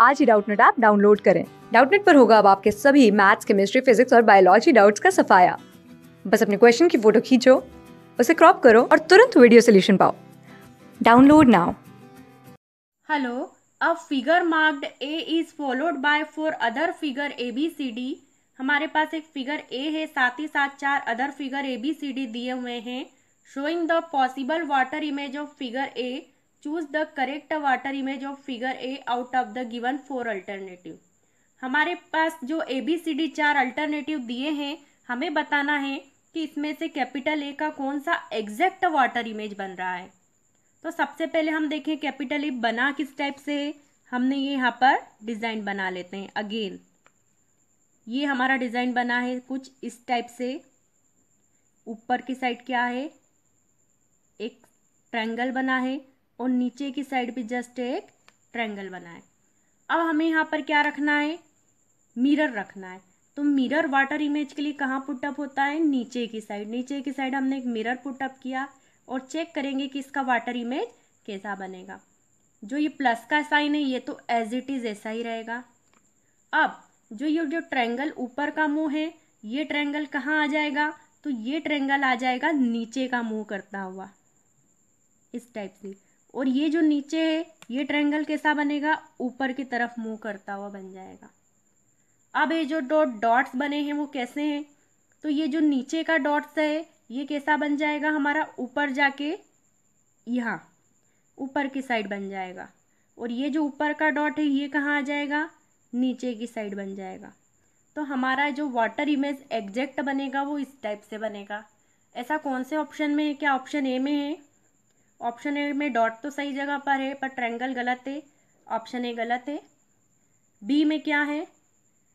आज ही Doubtnut app download करें डाउटनेट पर होगा अब आपके सभी मैथ्स केमिस्ट्री फिजिक्स और बायोलॉजी डाउट्स का सफाया बस अपने क्वेश्चन की फोटो खींचो उसे क्रॉप करो और तुरंत वीडियो सोल्यूशन पाओ download now hello a figure marked A is followed by four other figure A B C D हमारे पास एक फिगर ए है साथ ही साथ चार other figure A B C D दिए हुए हैं showing the possible water image of figure A choose the correct water image of figure A out of the given four alternative हमारे पास जो ए बी सी डी चार alternative दिए हैं हमें बताना है कि इसमें से कैपिटल ए का कौन सा एग्जैक्ट वाटर इमेज बन रहा है तो सबसे पहले हम देखें कैपिटल ए बना किस टाइप से है हमने ये यहाँ पर डिज़ाइन बना लेते हैं अगेन ये हमारा डिज़ाइन बना है कुछ इस टाइप से ऊपर की साइड क्या है एक ट्रायंगल बना है और नीचे की साइड पे जस्ट एक ट्रेंगल बनाए अब हमें यहाँ पर क्या रखना है मिरर रखना है तो मिरर वाटर इमेज के लिए कहाँ पुटअप होता है नीचे की साइड नीचे की साइड हमने एक मिरर पुटअप किया और चेक करेंगे कि इसका वाटर इमेज कैसा बनेगा जो ये प्लस का साइन है ये तो एज इट इज़ ऐसा ही रहेगा अब जो ये जो ट्रैंगल ऊपर का मुंह है ये ट्रैंगल कहाँ आ जाएगा तो ये ट्रैंगल आ जाएगा नीचे का मुंह करता हुआ इस टाइप से और ये जो नीचे है ये ट्रायंगल कैसा बनेगा ऊपर की तरफ मुंह करता हुआ बन जाएगा अब ये जो डॉट डॉट्स बने हैं वो कैसे हैं तो ये जो नीचे का डॉट्स है ये कैसा बन जाएगा हमारा ऊपर जाके यहाँ ऊपर की साइड बन जाएगा और ये जो ऊपर का डॉट है ये कहाँ आ जाएगा नीचे की साइड बन जाएगा तो हमारा जो वाटर इमेज एग्जैक्ट बनेगा वो इस टाइप से बनेगा ऐसा कौन से ऑप्शन में है क्या ऑप्शन ए में है ऑप्शन ए में डॉट तो सही जगह पर है पर ट्रैंगल गलत है ऑप्शन ए गलत है बी में क्या है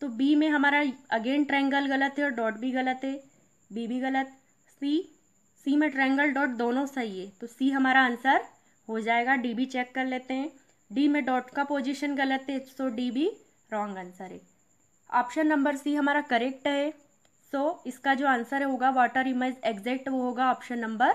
तो बी में हमारा अगेन ट्रैंगल गलत है और डॉट भी गलत है बी भी गलत सी सी में ट्रैंगल डॉट दोनों सही है तो सी हमारा आंसर हो जाएगा डी भी चेक कर लेते हैं डी में डॉट का पोजिशन गलत है सो डी भी रॉन्ग आंसर है ऑप्शन नंबर सी हमारा करेक्ट है सो so, इसका जो आंसर होगा वाटर इमेज एग्जैक्ट वो होगा ऑप्शन नंबर